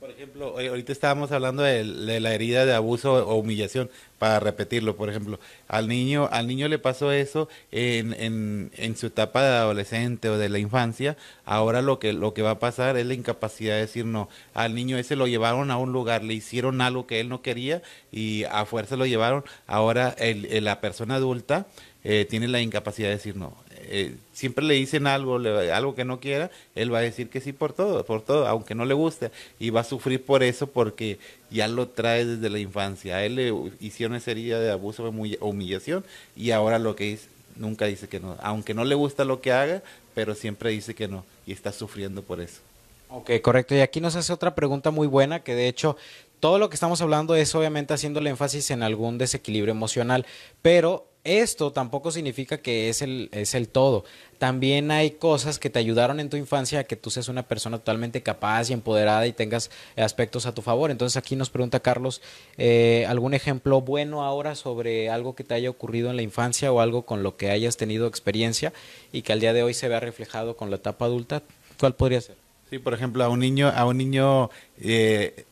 por ejemplo, ahorita estábamos hablando de, la herida de abuso o humillación, para repetirlo, por ejemplo, al niño, al niño le pasó eso en, su etapa de adolescente o de la infancia, ahora lo que, lo que va a pasar es la incapacidad de decir no. Al niño ese lo llevaron a un lugar, le hicieron algo que él no quería y a fuerza lo llevaron, ahora la persona adulta eh, tiene la incapacidad de decir no eh, siempre le dicen algo, algo que no quiera, él va a decir que sí por todo, por todo, aunque no le guste, y va a sufrir por eso porque ya lo trae desde la infancia. A él le hicieron esa herida de abuso de humillación y ahora lo que dice, nunca dice que no, aunque no le gusta lo que haga, pero siempre dice que no y está sufriendo por eso. Ok, correcto. Y aquí nos hace otra pregunta muy buena que de hecho todo lo que estamos hablando es obviamente haciéndole énfasis en algún desequilibrio emocional, pero esto tampoco significa que es el, es el todo. También hay cosas que te ayudaron en tu infancia a que tú seas una persona totalmente capaz y empoderada y tengas aspectos a tu favor. Entonces aquí nos pregunta Carlos, eh, ¿algún ejemplo bueno ahora sobre algo que te haya ocurrido en la infancia o algo con lo que hayas tenido experiencia y que al día de hoy se vea reflejado con la etapa adulta? ¿Cuál podría ser? Sí, por ejemplo, a un niño, a un niño eh,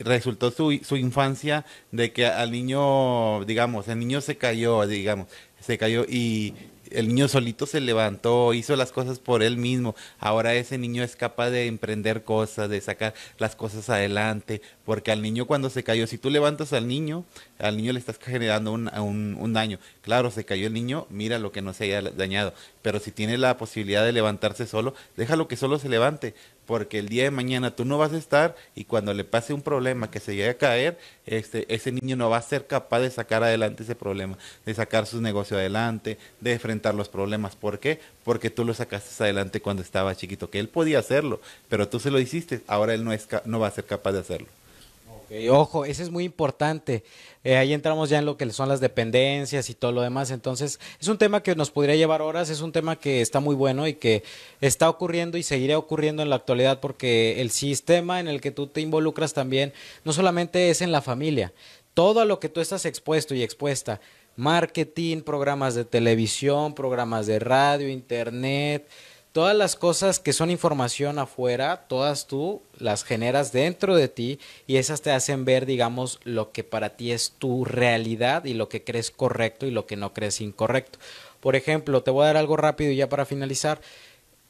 resultó su, su infancia de que al niño, digamos, el niño se cayó, digamos, se cayó y el niño solito se levantó, hizo las cosas por él mismo. Ahora ese niño es capaz de emprender cosas, de sacar las cosas adelante, porque al niño cuando se cayó, si tú levantas al niño, al niño le estás generando un, un daño. Claro, se cayó el niño, mira lo que no se haya dañado, pero si tiene la posibilidad de levantarse solo, déjalo que solo se levante, porque el día de mañana tú no vas a estar y cuando le pase un problema que se llegue a caer, este, ese niño no va a ser capaz de sacar adelante ese problema, de sacar su negocio adelante, de enfrentar los problemas. ¿Por qué? Porque tú lo sacaste adelante cuando estaba chiquito, que él podía hacerlo, pero tú se lo hiciste, ahora él no, es, no va a ser capaz de hacerlo ojo, eso es muy importante. Eh, ahí entramos ya en lo que son las dependencias y todo lo demás. Entonces, es un tema que nos podría llevar horas, es un tema que está muy bueno y que está ocurriendo y seguirá ocurriendo en la actualidad porque el sistema en el que tú te involucras también no solamente es en la familia, todo a lo que tú estás expuesto y expuesta, marketing, programas de televisión, programas de radio, internet, todas las cosas que son información afuera, todas tú las generas dentro de ti y esas te hacen ver, digamos, lo que para ti es tu realidad y lo que crees correcto y lo que no crees incorrecto. Por ejemplo, te voy a dar algo rápido ya para finalizar.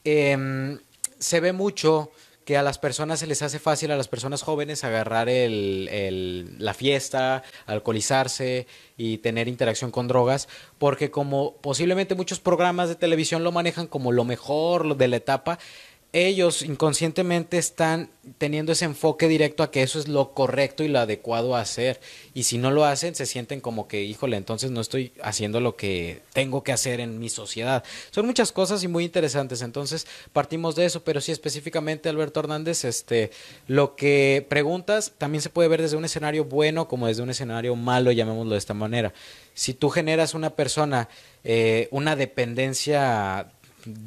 Em, se ve mucho que a las personas se les hace fácil, a las personas jóvenes, agarrar el, la fiesta, alcoholizarse y tener interacción con drogas, porque como posiblemente muchos programas de televisión lo manejan como lo mejor de la etapa, ellos inconscientemente están teniendo ese enfoque directo a que eso es lo correcto y lo adecuado a hacer. Y si no lo hacen, se sienten como que, híjole, entonces no estoy haciendo lo que tengo que hacer en mi sociedad. Son muchas cosas y muy interesantes. Entonces, partimos de eso. Pero sí, específicamente, Alberto Hernández, este, lo que preguntas también se puede ver desde un escenario bueno como desde un escenario malo, llamémoslo de esta manera. Si tú generas una persona eh, una dependencia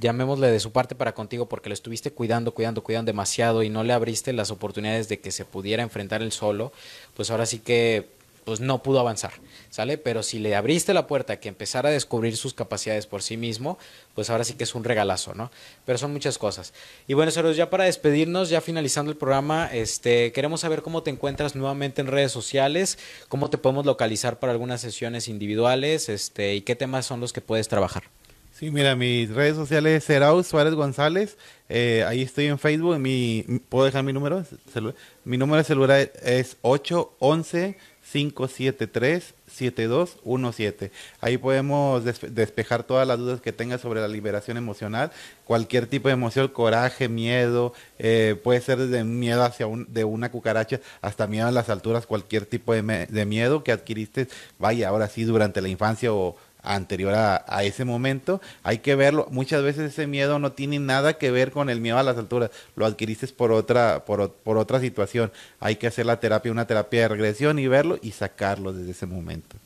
llamémosle de su parte para contigo porque lo estuviste cuidando, cuidando, cuidando demasiado y no le abriste las oportunidades de que se pudiera enfrentar él solo, pues ahora sí que pues no pudo avanzar, ¿sale? Pero si le abriste la puerta a que empezara a descubrir sus capacidades por sí mismo, pues ahora sí que es un regalazo, ¿no? Pero son muchas cosas. Y bueno, señores, ya para despedirnos, ya finalizando el programa, este, queremos saber cómo te encuentras nuevamente en redes sociales, cómo te podemos localizar para algunas sesiones individuales, este, y qué temas son los que puedes trabajar. Y mira, mis redes sociales es Suárez González. Eh, ahí estoy en Facebook. Mi, ¿Puedo dejar mi número? mi número de celular es 811-573-7217. Ahí podemos despejar todas las dudas que tengas sobre la liberación emocional. Cualquier tipo de emoción, coraje, miedo. Eh, puede ser desde miedo hacia un, de una cucaracha hasta miedo a las alturas. Cualquier tipo de, de miedo que adquiriste, vaya, ahora sí, durante la infancia o anterior a, ese momento. Hay que verlo. Muchas veces ese miedo no tiene nada que ver con el miedo a las alturas. Lo adquiriste por otra, por, por otra situación. Hay que hacer la terapia, una terapia de regresión y verlo y sacarlo desde ese momento.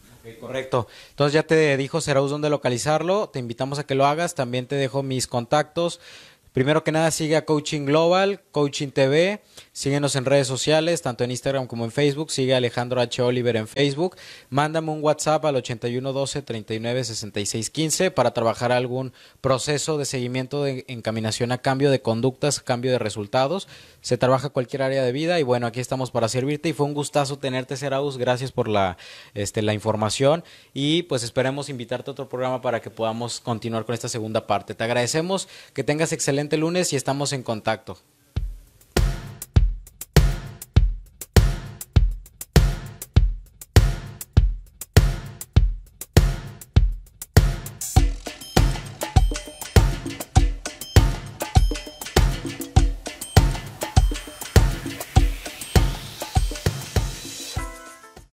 correcto. Entonces ya te dijo Seraus dónde localizarlo. Te invitamos a que lo hagas. También te dejo mis contactos. Primero que nada, sigue a Coaching Global, Coaching TV. Síguenos en redes sociales, tanto en Instagram como en Facebook. Sigue Alejandro H. Oliver en Facebook. Mándame un WhatsApp al 8112-396615 para trabajar algún proceso de seguimiento de encaminación a cambio de conductas, cambio de resultados. Se trabaja cualquier área de vida y bueno, aquí estamos para servirte y fue un gustazo tenerte, Seraus. Gracias por la, este, la información y pues esperemos invitarte a otro programa para que podamos continuar con esta segunda parte. Te agradecemos, que tengas excelente lunes y estamos en contacto.